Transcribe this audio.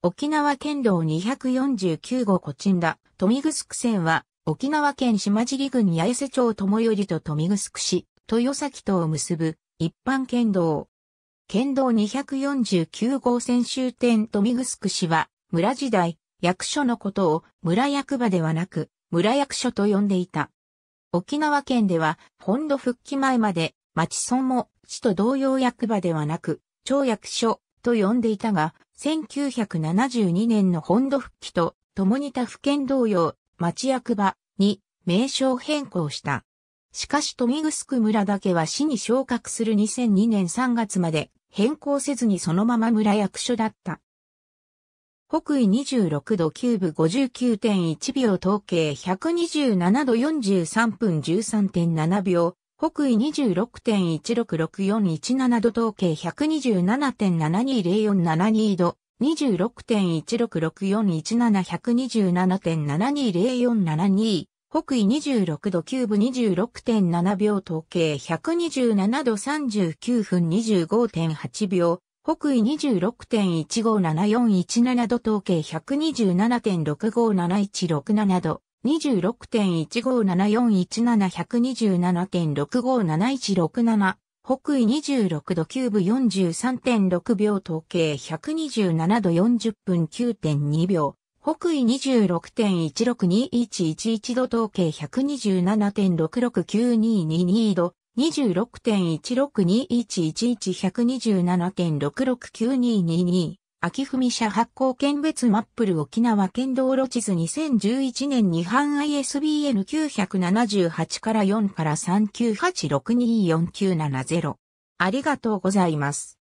沖縄県道249号コチンダ、富見城線は、沖縄県島尻郡八重瀬町友りと富見城市、豊崎とを結ぶ、一般県道。県道249号線終点富見城市は、村時代、役所のことを村役場ではなく、村役所と呼んでいた。沖縄県では、本土復帰前まで、町村も、市と同様役場ではなく、町役所、と呼んでいたが、1972年の本土復帰と、共に他府県同様、町役場に名称変更した。しかし富城村だけは市に昇格する2002年3月まで変更せずにそのまま村役所だった。北緯26度9分59.1秒統計127度43分13.7秒北緯26.166417度統計127.720472度、2 6 1 6 6 4 1 7 1 2 7 7 2 0 4 7 2北緯26度9分26.7秒統計127度39分25.8秒、北緯26.157417度統計127.657167度、2 6 1 5 7 4 1 7 1 2 7 6 5 7 1 6 7北緯26度9分43.6秒統計127度40分9.2秒。北緯26.162111度統計127.669222度。26.162111127.669222秋文社発行県別マップル沖縄県道路地図2011年に版 ISBN 978から4から3986249770。ありがとうございます。